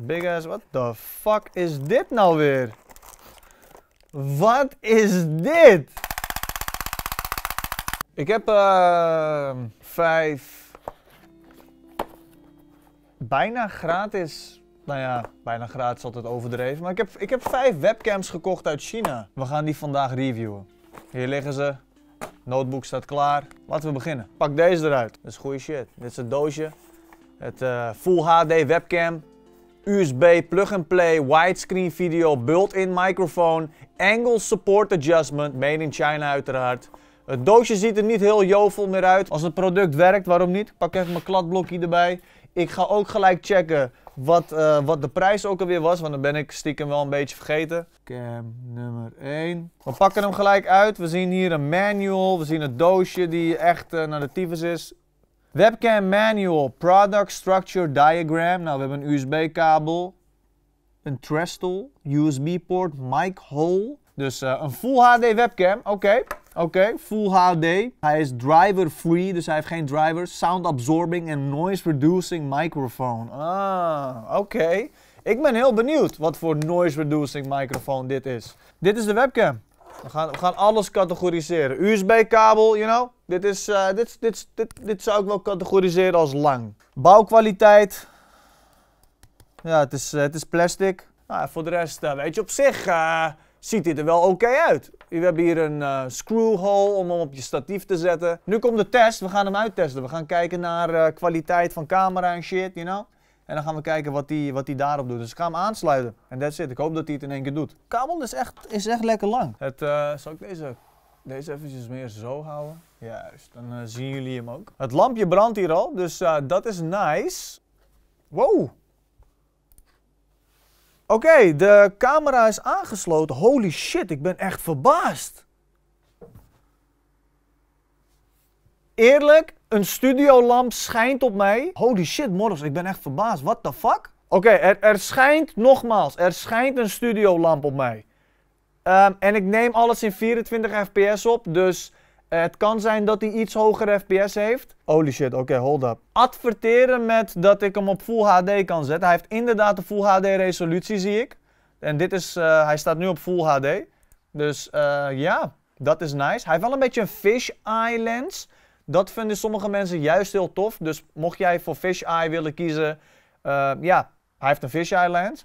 Big ass, what the fuck is dit nou weer? Wat is dit? Ik heb uh, vijf bijna gratis, nou ja, bijna gratis altijd overdreven, maar ik heb, ik heb vijf webcams gekocht uit China. We gaan die vandaag reviewen. Hier liggen ze, notebook staat klaar. Laten we beginnen. Pak deze eruit. Dat is goede shit. Dit is het doosje. Het uh, Full HD webcam USB plug-and-play, widescreen video, built-in microfoon, angle support adjustment, made in China uiteraard. Het doosje ziet er niet heel jovel meer uit. Als het product werkt, waarom niet? Ik pak even mijn kladblokje erbij. Ik ga ook gelijk checken wat, eh, wat de prijs ook alweer was, want dan ben ik stiekem wel een beetje vergeten. Cam nummer 1. We pakken hem gelijk uit. We zien hier een manual, we zien het doosje die echt eh, naar de tyfus is. Webcam manual, product structure diagram. Nou, we hebben een USB-kabel, een trestle, USB-poort, mic hole. Dus eh, een Full HD webcam, oké. Oké, Full HD. Hij is driver-free, dus hij heeft geen driver. Sound absorbing en noise reducing microphone. Ah, oké. Ik ben heel benieuwd wat voor noise reducing microphone dit is. Dit is de webcam. We gaan, we gaan alles categoriseren. USB-kabel, you know. Dit, is, eh, dit, dit, dit, dit zou ik wel categoriseren als lang. Bouwkwaliteit. Ja, het is, eh, het is plastic. Nou, voor de rest, eh, weet je, op zich ziet dit er wel oké uit. We hebben hier een screw hole om hem op je statief te zetten. Nu komt de test, we gaan hem uittesten. We gaan kijken naar kwaliteit van camera en shit, you know. En dan gaan we kijken wat hij wat die daarop doet. Dus ik ga hem aansluiten. En dat zit. Ik hoop dat hij het in één keer doet. De kabel is echt, is echt lekker lang. Het, zal ik deze, deze eventjes meer zo houden? Juist, dan eh, zien jullie hem ook. Het lampje brandt hier al, dus eh, dat is nice. Wow. Oké, de camera is aangesloten. Holy shit, ik ben echt verbaasd. Eerlijk, een studiolamp schijnt op mij. Holy shit, Morris, ik ben echt verbaasd. What the fuck? Oké, er, er, schijnt, nogmaals, er schijnt een studiolamp op mij. Ehm, en ik neem alles in 24 fps op, dus het kan zijn dat hij iets hoger FPS heeft. Holy shit, oké, okay, hold up. Adverteren met dat ik hem op Full HD kan zetten. Hij heeft inderdaad de Full HD resolutie, zie ik. En dit is, eh, hij staat nu op Full HD. Dus eh, ja, dat is nice. Hij heeft wel een beetje een fish-eye lens. Dat vinden sommige mensen juist heel tof. Dus mocht jij voor fish-eye willen kiezen, eh, ja, hij heeft een fisheye lens.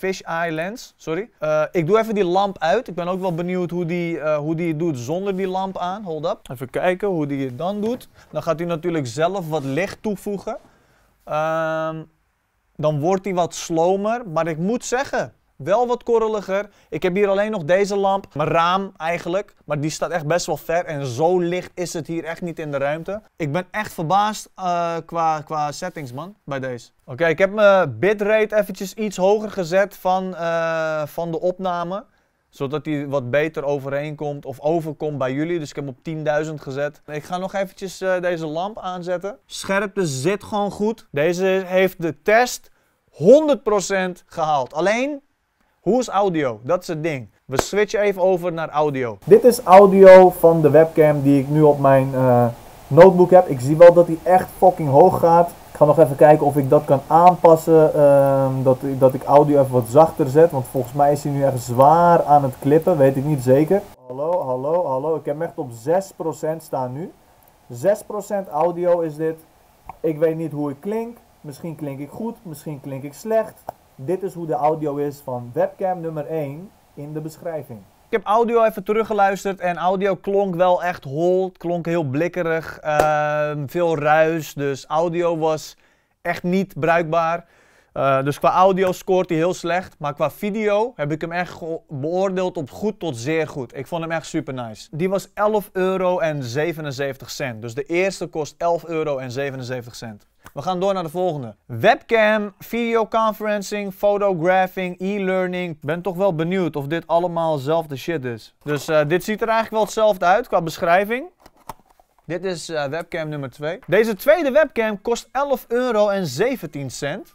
Uh, eye lens sorry. Eh, ik doe even die lamp uit. Ik ben ook wel benieuwd hoe die, eh, hoe die het doet zonder die lamp aan. Hold up. Even kijken hoe die het dan doet. Dan gaat hij natuurlijk zelf wat licht toevoegen. Ehm, dan wordt hij wat slomer. Maar ik moet zeggen, wel wat korreliger. Ik heb hier alleen nog deze lamp. Mijn raam eigenlijk. Maar die staat echt best wel ver. En zo licht is het hier echt niet in de ruimte. Ik ben echt verbaasd eh, qua, qua settings, man. Bij deze. Oké, ik heb mijn bitrate eventjes iets hoger gezet van, eh, van de opname zodat die wat beter overeenkomt of overkomt bij jullie. Dus ik heb hem op 10.000 gezet. Ik ga nog eventjes eh, deze lamp aanzetten. Scherpte dus zit gewoon goed. Deze heeft de test 100% gehaald. Alleen hoe is audio? Dat is het ding. We switchen even over naar audio. Dit is audio van de webcam die ik nu op mijn eh, notebook heb. Ik zie wel dat hij echt fucking hoog gaat. Ik ga nog even kijken of ik dat kan aanpassen. Ehm, dat, dat ik audio even wat zachter zet. Want volgens mij is hij nu echt zwaar aan het klippen. Weet ik niet zeker. Hallo, hallo, hallo. Ik heb echt op 6% staan nu. 6% audio is dit. Ik weet niet hoe ik klink. Misschien klink ik goed, misschien klink ik slecht. Dit is hoe de audio is van webcam nummer 1 in de beschrijving. Ik heb audio even teruggeluisterd en audio klonk wel echt hol. Het klonk heel blikkerig, ehm, veel ruis. Dus audio was echt niet bruikbaar. Eh, dus qua audio scoort hij heel slecht. Maar qua video heb ik hem echt beoordeeld op goed tot zeer goed. Ik vond hem echt super nice. Die was 11,77 euro. Dus de eerste kost 11,77 euro. We gaan door naar de volgende. Webcam, videoconferencing, photographing, e-learning. Ben toch wel benieuwd of dit allemaal zelfde shit is. Dus eh, dit ziet er eigenlijk wel hetzelfde uit qua beschrijving. Dit is eh, webcam nummer 2. Deze tweede webcam kost 11,17 euro.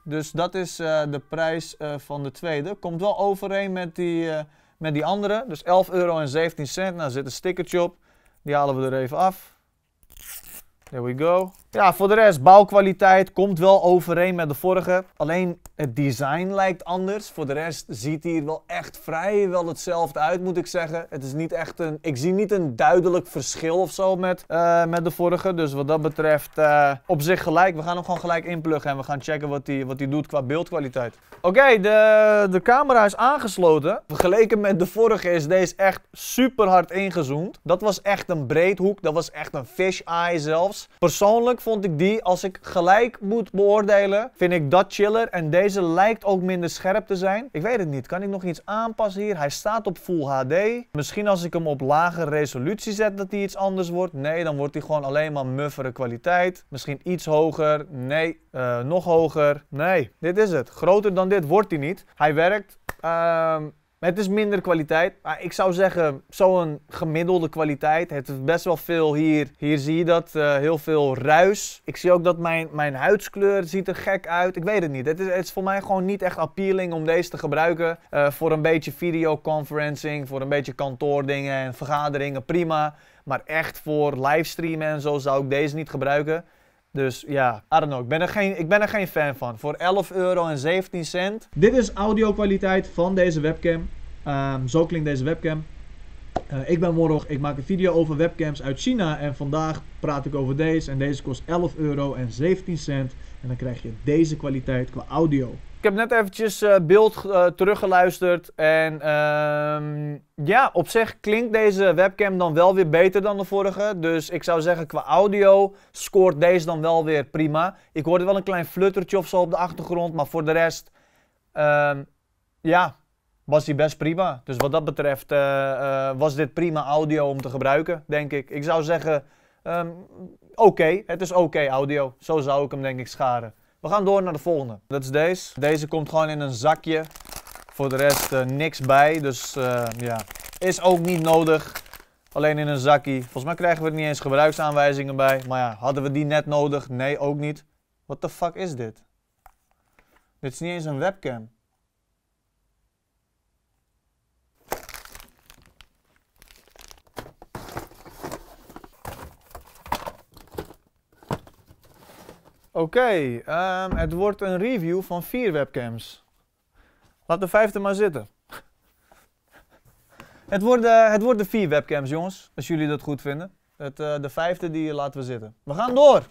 Dus dat is eh, de prijs van de tweede. Komt wel overeen met die, met die andere. Dus 11,17 euro. Nou, er zit een stickertje op. Die halen we er even af. There we go. Ja, voor de rest, bouwkwaliteit komt wel overeen met de vorige. Alleen het design lijkt anders. Voor de rest ziet hij wel echt vrijwel hetzelfde uit, moet ik zeggen. Het is niet echt een... Ik zie niet een duidelijk verschil of zo met, eh, met de vorige. Dus wat dat betreft eh, op zich gelijk. We gaan hem gewoon gelijk inpluggen en we gaan checken wat hij wat die doet qua beeldkwaliteit. Oké, de, de camera is aangesloten. Vergeleken met de vorige is deze echt super hard ingezoomd. Dat was echt een breedhoek. Dat was echt een fish eye zelfs. Persoonlijk vond ik die, als ik gelijk moet beoordelen, vind ik dat chiller. En deze lijkt ook minder scherp te zijn. Ik weet het niet. Kan ik nog iets aanpassen hier? Hij staat op Full HD. Misschien als ik hem op lage resolutie zet dat hij iets anders wordt. Nee, dan wordt hij gewoon alleen maar muffere kwaliteit. Misschien iets hoger. Nee, eh, nog hoger. Nee, dit is het. Groter dan dit wordt hij niet. Hij werkt... Uh, maar het is minder kwaliteit. Maar ik zou zeggen, zo'n gemiddelde kwaliteit. Het is best wel veel hier. Hier zie je dat, eh, heel veel ruis. Ik zie ook dat mijn, mijn huidskleur ziet er gek uit. Ik weet het niet. Het is, het is voor mij gewoon niet echt appealing om deze te gebruiken. Eh, voor een beetje videoconferencing, voor een beetje kantoordingen en vergaderingen, prima. Maar echt voor livestreamen en zo zou ik deze niet gebruiken. Dus ja, I don't know. Ik ben er geen, ik ben er geen fan van. Voor 11 euro en 17 cent. Dit is audio kwaliteit van deze webcam. Ehm, zo klinkt deze webcam. Eh, ik ben Morog, ik maak een video over webcams uit China en vandaag praat ik over deze en deze kost 11 euro en 17 cent en dan krijg je deze kwaliteit qua audio. Ik heb net eventjes eh, beeld eh, teruggeluisterd en ehm, ja, op zich klinkt deze webcam dan wel weer beter dan de vorige. Dus ik zou zeggen qua audio scoort deze dan wel weer prima. Ik hoorde wel een klein fluttertje of zo op de achtergrond, maar voor de rest ehm, ja, was die best prima. Dus wat dat betreft eh, was dit prima audio om te gebruiken, denk ik. Ik zou zeggen, ehm, oké, het is oké audio. Zo zou ik hem denk ik scharen. We gaan door naar de volgende. Dat is deze. Deze komt gewoon in een zakje. Voor de rest eh, niks bij. Dus eh, ja, is ook niet nodig. Alleen in een zakje. Volgens mij krijgen we er niet eens gebruiksaanwijzingen bij. Maar ja, hadden we die net nodig? Nee, ook niet. What the fuck is dit? Dit is niet eens een webcam. Oké, ehm, het wordt een review van vier webcams. Laat de vijfde maar zitten. het, worden, het worden vier webcams, jongens, als jullie dat goed vinden. Eh, de vijfde die laten we zitten. We gaan door.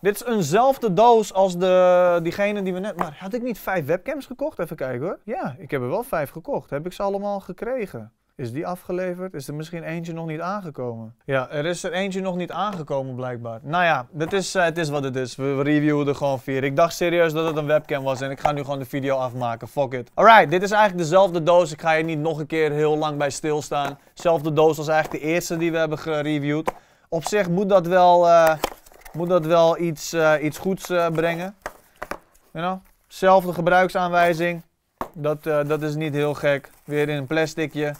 Dit is eenzelfde doos als de, diegene die we net... Maar had ik niet vijf webcams gekocht? Even kijken hoor. Ja, ik heb er wel vijf gekocht. Heb ik ze allemaal gekregen? Is die afgeleverd? Is er misschien eentje nog niet aangekomen? Ja, er is er eentje nog niet aangekomen blijkbaar. Nou ja, dat is, eh, het is wat het is. We reviewen er gewoon vier. Ik dacht serieus dat het een webcam was en ik ga nu gewoon de video afmaken. Fuck it. Alright, dit is eigenlijk dezelfde doos. Ik ga hier niet nog een keer heel lang bij stilstaan. Zelfde doos als eigenlijk de eerste die we hebben gereviewd. Op zich moet dat wel, eh, moet dat wel iets, eh, iets goeds brengen. You Zelfde gebruiksaanwijzing. Dat, dat is niet heel gek. Weer in een plasticje.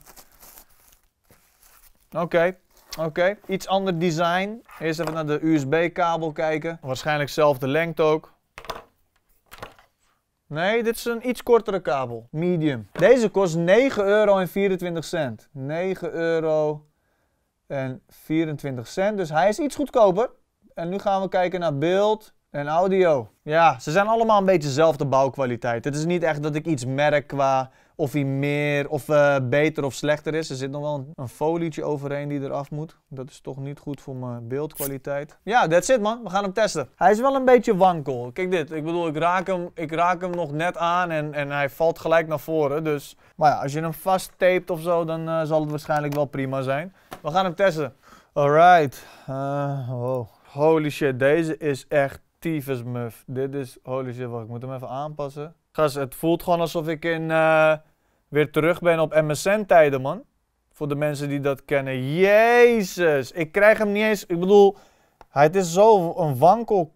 Oké, oké. Iets ander design. Eerst even naar de USB-kabel kijken. Waarschijnlijk dezelfde lengte ook. Nee, dit is een iets kortere kabel. Medium. Deze kost 9,24 euro. 9 euro en 24 cent. Dus hij is iets goedkoper. En nu gaan we kijken naar beeld en audio. Ja, ze zijn allemaal een beetje dezelfde bouwkwaliteit. Het is niet echt dat ik iets merk qua of hij meer of eh, beter of slechter is. Er zit nog wel een, folietje overheen die eraf moet. Dat is toch niet goed voor mijn beeldkwaliteit. Ja, that's it man. We gaan hem testen. Hij is wel een beetje wankel. Kijk dit. Ik bedoel, ik raak hem, ik raak hem nog net aan en, en hij valt gelijk naar voren. Dus, maar ja, als je hem vast tapet of zo, dan eh, zal het waarschijnlijk wel prima zijn. We gaan hem testen. Alright. Eh, holy shit, deze is echt tyfus muff. Dit is, holy shit, ik moet hem even aanpassen het voelt gewoon alsof ik in, eh, weer terug ben op MSN-tijden, man. Voor de mensen die dat kennen. Jezus, ik krijg hem niet eens. Ik bedoel, het is zo een wankel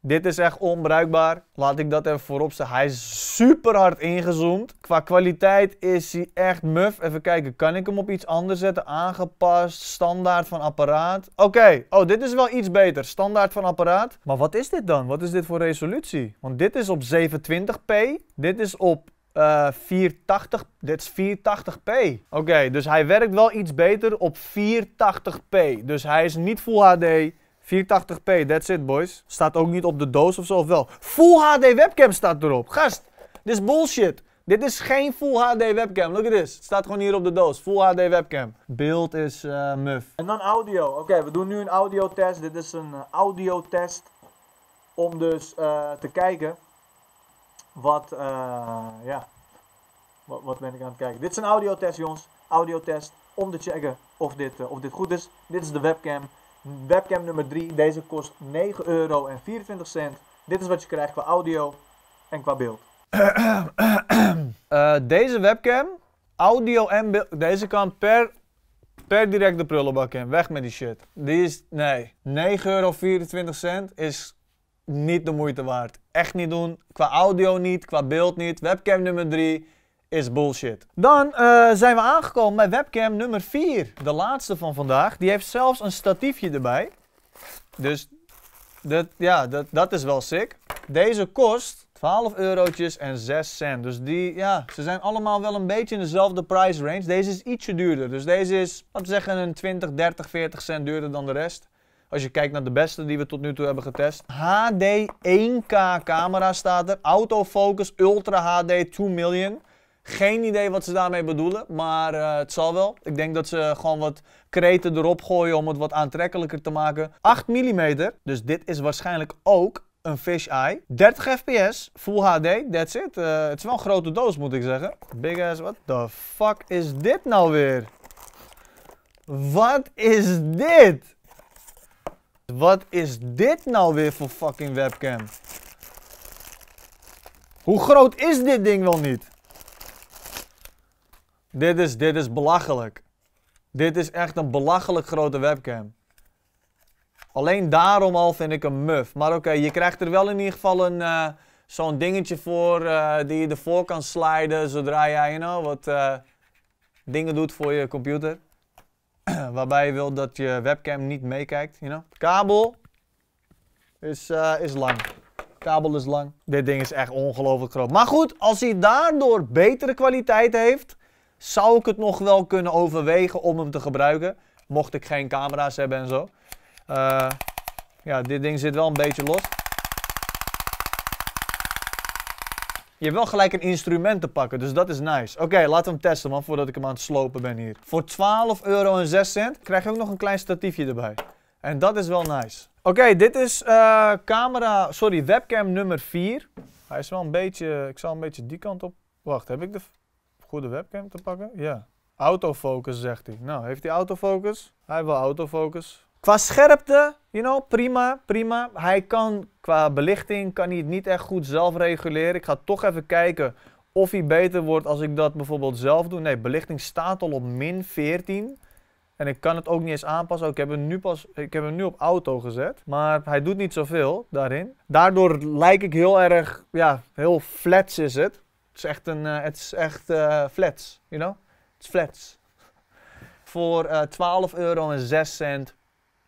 dit is echt onbruikbaar. Laat ik dat even voorop zetten. Hij is super hard ingezoomd. Qua kwaliteit is hij echt muf. Even kijken, kan ik hem op iets anders zetten? Aangepast, standaard van apparaat. Oké, oh dit is wel iets beter. Standaard van apparaat. Maar wat is dit dan? Wat is dit voor resolutie? Want dit is op 720p. Dit is op uh, eh, 480, dit is 480p. Oké, dus hij werkt wel iets beter op 480p. Dus hij is niet Full HD. 480p, that's it boys. Staat ook niet op de doos zo of wel? Full HD webcam staat erop. Gast, dit is bullshit. Dit is geen Full HD webcam. Look at this. Het staat gewoon hier op de doos. Full HD webcam. Beeld is eh, muf. En dan audio. Oké, we doen nu een audio test. Dit is een eh, audio test. Om dus eh, te kijken wat, ja, wat, wat, ben ik aan het kijken. Dit is een audio jongens. Audio test om te checken of dit, of dit goed is. Dit is de webcam. Webcam nummer 3, deze kost 9,24 euro. Dit is wat je krijgt qua audio en qua beeld. Eh, deze webcam, audio en beeld, deze kan per, per direct de prullenbak in. Weg met die shit. Die is, nee, 9,24 euro is niet de moeite waard. Echt niet doen. Qua audio niet, qua beeld niet. Webcam nummer 3 is bullshit. Dan eh, zijn we aangekomen bij webcam nummer 4. De laatste van vandaag. Die heeft zelfs een statiefje erbij. Dus dat, ja, dat, dat is wel sick. Deze kost 12 eurotjes en 6 cent. Dus die, ja, ze zijn allemaal wel een beetje in dezelfde price range. Deze is ietsje duurder. Dus deze is, laten we zeggen, een 20, 30, 40 cent duurder dan de rest. Als je kijkt naar de beste die we tot nu toe hebben getest. HD 1K camera staat er. Autofocus Ultra HD 2 million. Geen idee wat ze daarmee bedoelen, maar eh, het zal wel. Ik denk dat ze gewoon wat kreten erop gooien om het wat aantrekkelijker te maken. 8 mm, dus dit is waarschijnlijk ook een fish eye. 30 fps, Full HD, that's it. Eh, het is wel een grote doos moet ik zeggen. Big ass, what the fuck is dit nou weer? Wat is dit? Wat is dit nou weer voor fucking webcam? Hoe groot is dit ding wel niet? Dit is, dit is belachelijk. Dit is echt een belachelijk grote webcam. Alleen daarom al vind ik hem muf. Maar oké, je krijgt er wel in ieder geval een, eh, zo'n dingetje voor eh, die je ervoor kan sliden zodra jij you know, wat eh, dingen doet voor je computer. Waarbij je wil dat je webcam niet meekijkt. You know. Kabel is, is lang. Kabel is lang. Dit ding is echt ongelooflijk groot. Maar goed, als hij daardoor betere kwaliteit heeft, zou ik het nog wel kunnen overwegen om hem te gebruiken. Mocht ik geen camera's hebben en zo. Eh, ja, dit ding zit wel een beetje los. Je hebt wel gelijk een instrument te pakken, dus dat is nice. Oké, laten we hem testen man, voordat ik hem aan het slopen ben hier. Voor 12 euro en cent krijg je ook nog een klein statiefje erbij. En dat is wel nice. Oké, dit is eh, camera, sorry, webcam nummer 4. Hij is wel een beetje, ik zal een beetje die kant op. Wacht, heb ik de goede webcam te pakken? Ja. Autofocus, zegt hij. Nou, heeft hij autofocus? Hij wil autofocus. Qua scherpte, you know, prima, prima. Hij kan, qua belichting, kan hij het niet echt goed zelf reguleren. Ik ga toch even kijken of hij beter wordt als ik dat bijvoorbeeld zelf doe. Nee, belichting staat al op min 14. En ik kan het ook niet eens aanpassen. Ik heb, hem nu pas, ik heb hem nu op auto gezet. Maar hij doet niet zoveel daarin. Daardoor lijk ik heel erg, ja, heel flats is het. Het is echt, een, eh, het is echt eh, flats, you know? Het is flats. Voor uh, eh, 12 euro en 6 cent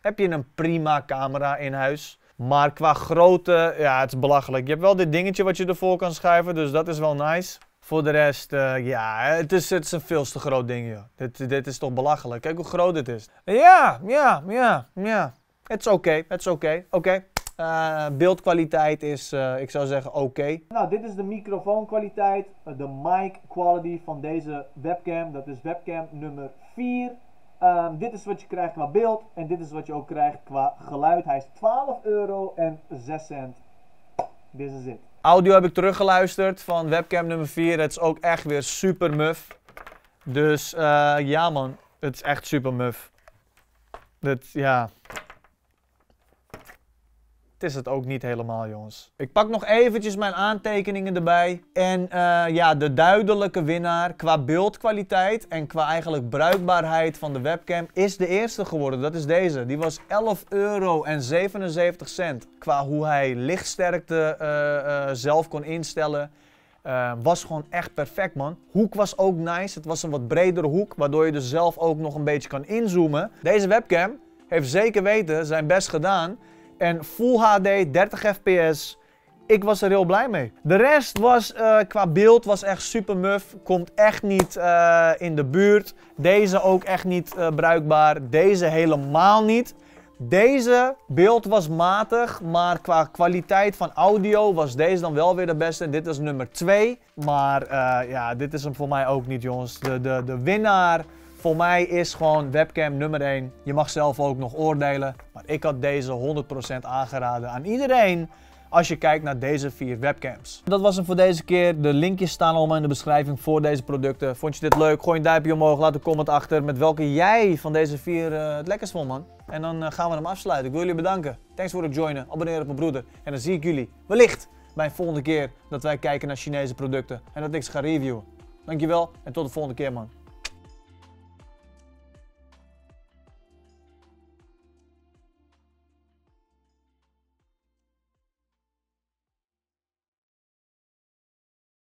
heb je een prima camera in huis. Maar qua grootte, ja, het is belachelijk. Je hebt wel dit dingetje wat je ervoor kan schuiven, dus dat is wel nice. Voor de rest, ja, het is, het is een veel te groot ding, joh. Dit, dit is toch belachelijk. Kijk hoe groot dit is. Ja, ja, ja, ja. Het is oké, het is oké, oké. Eh, beeldkwaliteit is, eh, ik zou zeggen, oké. Nou, dit is de microfoonkwaliteit, eh, de mic quality van deze webcam. Dat is webcam nummer 4. Ehm, dit is wat je krijgt qua beeld en dit is wat je ook krijgt qua geluid. Hij is 12 euro en 6 cent. Dit is het. Audio heb ik teruggeluisterd van webcam nummer 4. Het is ook echt weer super muf. Dus ja man, het is echt super muf. Dat, ja, het is het ook niet helemaal, jongens. Ik pak nog eventjes mijn aantekeningen erbij. En eh, ja, de duidelijke winnaar qua beeldkwaliteit en qua eigenlijk bruikbaarheid van de webcam is de eerste geworden. Dat is deze. Die was 11,77 euro cent. Qua hoe hij lichtsterkte eh, eh, zelf kon instellen. was gewoon echt perfect, man. Hoek was ook nice. Het was een wat bredere hoek, waardoor je dus zelf ook nog een beetje kan inzoomen. Deze webcam heeft zeker weten zijn best gedaan en Full HD 30 fps. Ik was er heel blij mee. De rest was eh, qua beeld was echt super muf. Komt echt niet eh, in de buurt. Deze ook echt niet eh, bruikbaar. Deze helemaal niet. Deze beeld was matig, maar qua kwaliteit van audio was deze dan wel weer de beste. dit is nummer 2. Maar ja, dit is hem voor mij ook niet jongens. De, de, de winnaar voor mij is gewoon webcam nummer 1. Je mag zelf ook nog oordelen, maar ik had deze 100% aangeraden aan iedereen als je kijkt naar deze vier webcams. Dat was hem voor deze keer. De linkjes staan allemaal in de beschrijving voor deze producten. Vond je dit leuk? Gooi een duimpje omhoog, laat een comment achter met welke jij van deze vier eh, het lekkerst vond, man. En dan eh, gaan we hem afsluiten. Ik wil jullie bedanken. Thanks voor het joinen. Abonneer op mijn broeder. En dan zie ik jullie wellicht bij een volgende keer dat wij kijken naar Chinese producten en dat ik ze ga reviewen. Dankjewel en tot de volgende keer, man.